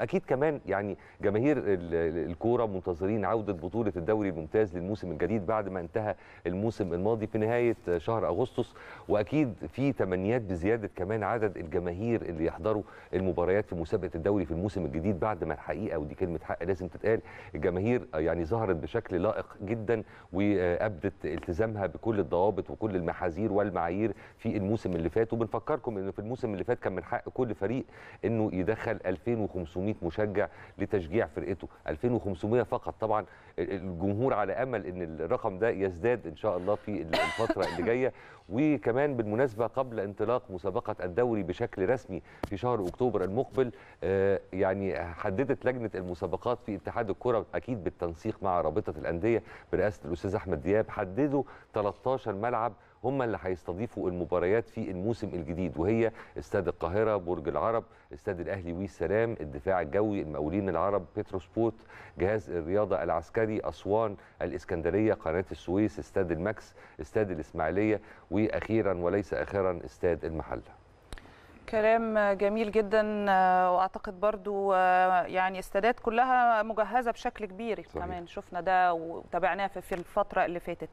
اكيد كمان يعني جماهير الكوره منتظرين عوده بطوله الدوري الممتاز للموسم الجديد بعد ما انتهى الموسم الماضي في نهايه شهر اغسطس واكيد في تمنيات بزياده كمان عدد الجماهير اللي يحضروا المباريات في مسابقه الدوري في الموسم الجديد بعد ما الحقيقه ودي كلمه حق لازم تتقال الجماهير يعني ظهرت بشكل لائق جدا وابدت التزامها بكل الضوابط وكل المحاذير والمعايير في الموسم اللي فات وبنفكركم انه في الموسم اللي فات كان من حق كل فريق انه يدخل 2500 2500 مشجع لتشجيع فرقته 2500 فقط طبعا الجمهور على امل ان الرقم ده يزداد ان شاء الله في الفتره اللي جايه وكمان بالمناسبه قبل انطلاق مسابقه الدوري بشكل رسمي في شهر اكتوبر المقبل آه، يعني حددت لجنه المسابقات في اتحاد الكره اكيد بالتنسيق مع رابطه الانديه برئاسه الاستاذ احمد دياب حددوا 13 ملعب هم اللي هيستضيفوا المباريات في الموسم الجديد وهي استاد القاهره برج العرب استاد الاهلي والسلام الدفاع الجوي المقاولين العرب بتروسبورت جهاز الرياضه العسكري اسوان الاسكندريه قناه السويس استاد الماكس استاد الاسماعيليه واخيرا وليس اخرا استاد المحله كلام جميل جدا واعتقد برضو يعني استادات كلها مجهزه بشكل كبير صحيح. كمان شفنا ده وتابعناه في الفتره اللي فاتت